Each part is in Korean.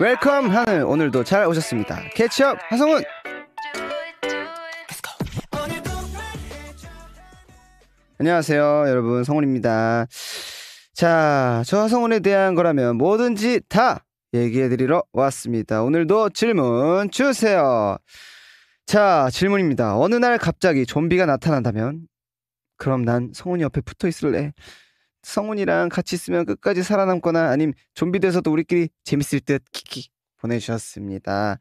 웰컴 하늘 오늘도 잘 오셨습니다. 캐치업 하성훈. 안녕하세요, 여러분 성훈입니다. 자, 저 하성훈에 대한 거라면 뭐든지 다 얘기해드리러 왔습니다. 오늘도 질문 주세요. 자, 질문입니다. 어느 날 갑자기 좀비가 나타난다면 그럼 난 성훈이 옆에 붙어 있을래. 성훈이랑 같이 있으면 끝까지 살아남거나 아님 좀비 돼서도 우리끼리 재밌을 듯 키키 보내주셨습니다.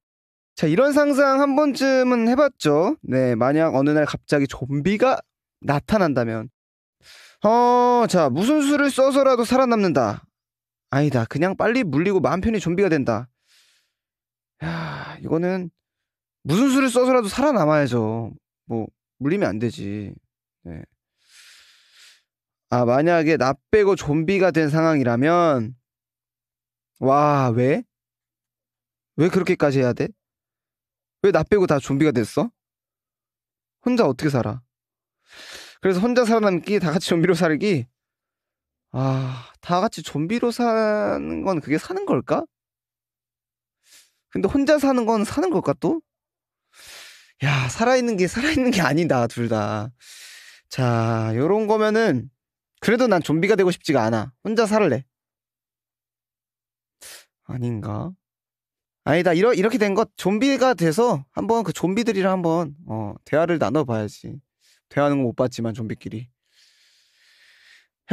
자 이런 상상 한 번쯤은 해봤죠. 네 만약 어느 날 갑자기 좀비가 나타난다면 어자 무슨 수를 써서라도 살아남는다. 아니다 그냥 빨리 물리고 마음 편히 좀비가 된다. 야 이거는 무슨 수를 써서라도 살아남아야죠. 뭐 물리면 안 되지. 네. 아, 만약에 나 빼고 좀비가 된 상황이라면 와, 왜? 왜 그렇게까지 해야 돼? 왜 나 빼고 다 좀비가 됐어? 혼자 어떻게 살아? 그래서 혼자 살아남기, 다 같이 좀비로 살기. 아, 다 같이 좀비로 사는 건 그게 사는 걸까? 근데 혼자 사는 건 사는 걸까 또? 야, 살아있는 게 살아있는 게 아니다, 둘 다. 자, 요런 거면은 그래도 난 좀비가 되고 싶지가 않아. 혼자 살래. 아닌가? 아니다. 이러, 이렇게 된 것 좀비가 돼서 한번 그 좀비들이랑 한번 어, 대화를 나눠봐야지. 대화는못 봤지만 좀비끼리.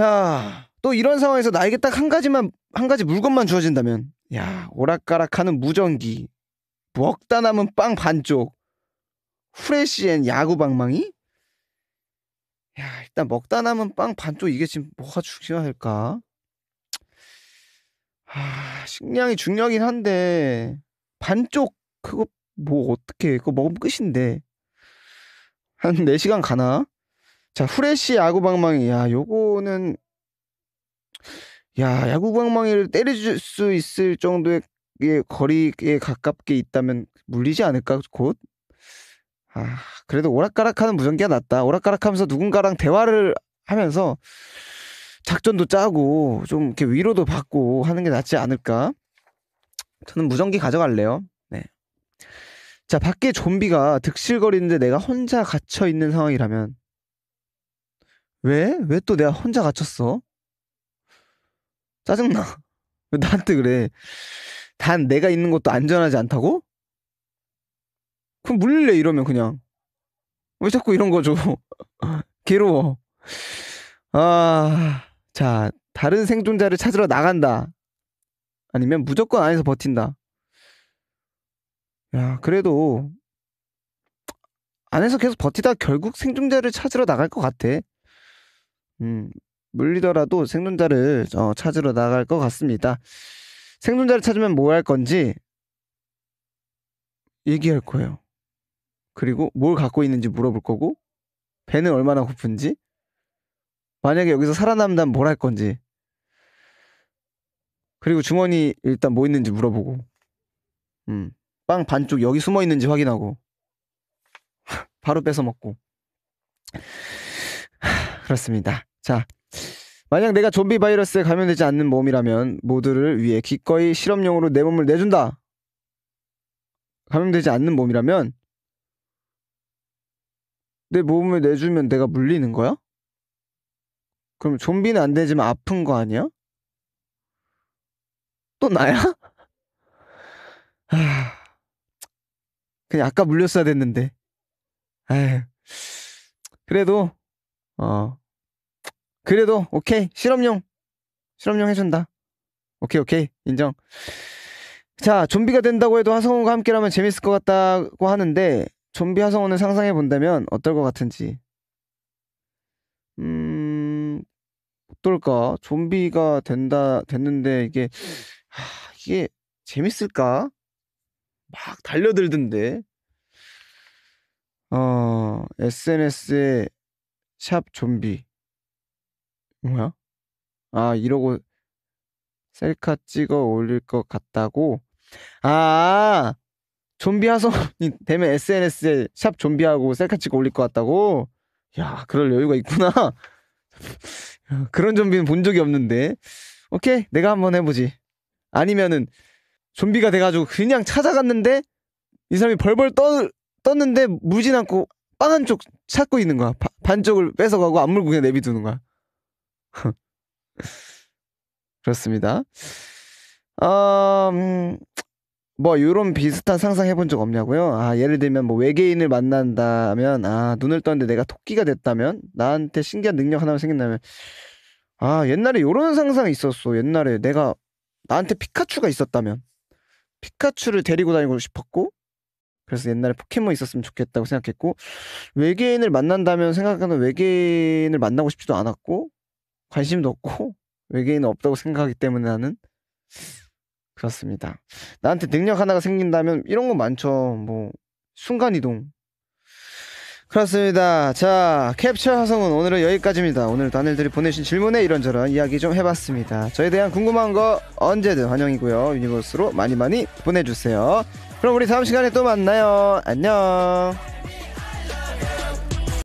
야, 또 이런 상황에서 나에게 딱 한 가지만 한 가지 물건만 주어진다면, 야 오락가락하는 무전기, 먹다 뭐 남은 빵 반쪽, 후레쉬엔 야구 방망이, 야, 일단 먹다 남은 빵 반쪽 이게 지금 뭐가 중요할까? 아, 식량이 중요하긴 한데 반쪽 그거 뭐 어떻게 그거 먹으면 끝인데 한 4시간 가나? 자, 후레쉬 야구방망이. 야, 요거는 야, 야구방망이를 때려줄 수 있을 정도의 거리에 가깝게 있다면 물리지 않을까 곧? 아, 그래도 오락가락하는 무전기가 낫다. 오락가락하면서 누군가랑 대화를 하면서 작전도 짜고 좀 이렇게 위로도 받고 하는 게 낫지 않을까? 저는 무전기 가져갈래요. 네. 자, 밖에 좀비가 득실거리는데 내가 혼자 갇혀 있는 상황이라면 왜? 왜 또 내가 혼자 갇혔어? 짜증나. 왜 나한테 그래? 단 내가 있는 것도 안전하지 않다고? 그럼 물릴래 이러면 그냥 왜 자꾸 이런 거죠? 괴로워. 아, 자 다른 생존자를 찾으러 나간다. 아니면 무조건 안에서 버틴다. 야, 그래도 안에서 계속 버티다 결국 생존자를 찾으러 나갈 것 같아. 음, 물리더라도 생존자를 어, 찾으러 나갈 것 같습니다. 생존자를 찾으면 뭐 할 건지 얘기할 거예요. 그리고 뭘 갖고 있는지 물어볼 거고 배는 얼마나 고픈지 만약에 여기서 살아남다면 뭘 할 건지 그리고 주머니 일단 뭐 있는지 물어보고 음. 빵 반쪽 여기 숨어 있는지 확인하고 바로 뺏어 먹고 그렇습니다 자 만약 내가 좀비 바이러스에 감염되지 않는 몸이라면 모두를 위해 기꺼이 실험용으로 내 몸을 내준다 감염되지 않는 몸이라면 내 몸을 내주면 내가 물리는 거야? 그럼 좀비는 안 되지만 아픈 거 아니야? 또 나야? 하... 그냥 아까 물렸어야 됐는데. 아휴. 그래도 어 그래도 오케이 실험용 실험용 해준다. 오케이 오케이 인정. 자 좀비가 된다고 해도 하성우가 함께라면 재밌을 것 같다고 하는데 좀비 화성원을 상상해 본다면 어떨 것 같은지. 음, 어떨까? 좀비가 된다 됐는데 이게 하, 이게 재밌을까? 막 달려들던데. 어, SNS에 샵 좀비 뭐야? 아 이러고 셀카 찍어 올릴 것 같다고? 아 좀비 하성이 되면 SNS에 샵 좀비하고 셀카 찍고 올릴 것 같다고. 야, 그럴 여유가 있구나. 그런 좀비는 본 적이 없는데. 오케이, 내가 한번 해보지. 아니면은 좀비가 돼가지고 그냥 찾아갔는데 이 사람이 벌벌 떠, 떴는데 물진 않고 빵 한쪽 찾고 있는 거야. 바, 반쪽을 뺏어가고 안 물고 그냥 내비두는 거야. 그렇습니다. 어, 음, 뭐 이런 비슷한 상상 해본 적 없냐고요? 아 예를 들면 뭐 외계인을 만난다면 아 눈을 떴는데 내가 토끼가 됐다면 나한테 신기한 능력 하나만 생긴다면 아 옛날에 이런 상상 있었어 옛날에 내가 나한테 피카츄가 있었다면 피카츄를 데리고 다니고 싶었고 그래서 옛날에 포켓몬 있었으면 좋겠다고 생각했고 외계인을 만난다면 생각하는 외계인을 만나고 싶지도 않았고 관심도 없고 외계인은 없다고 생각하기 때문에 나는 그렇습니다. 나한테 능력 하나가 생긴다면 이런 거 많죠. 뭐 순간 이동. 그렇습니다. 자, 캡처 화성은 오늘은 여기까지입니다. 오늘 다일들이 보내신 질문에 이런저런 이야기 좀 해봤습니다. 저에 대한 궁금한 거 언제든 환영이고요. 유니버스로 많이 많이 보내주세요. 그럼 우리 다음 시간에 또 만나요. 안녕.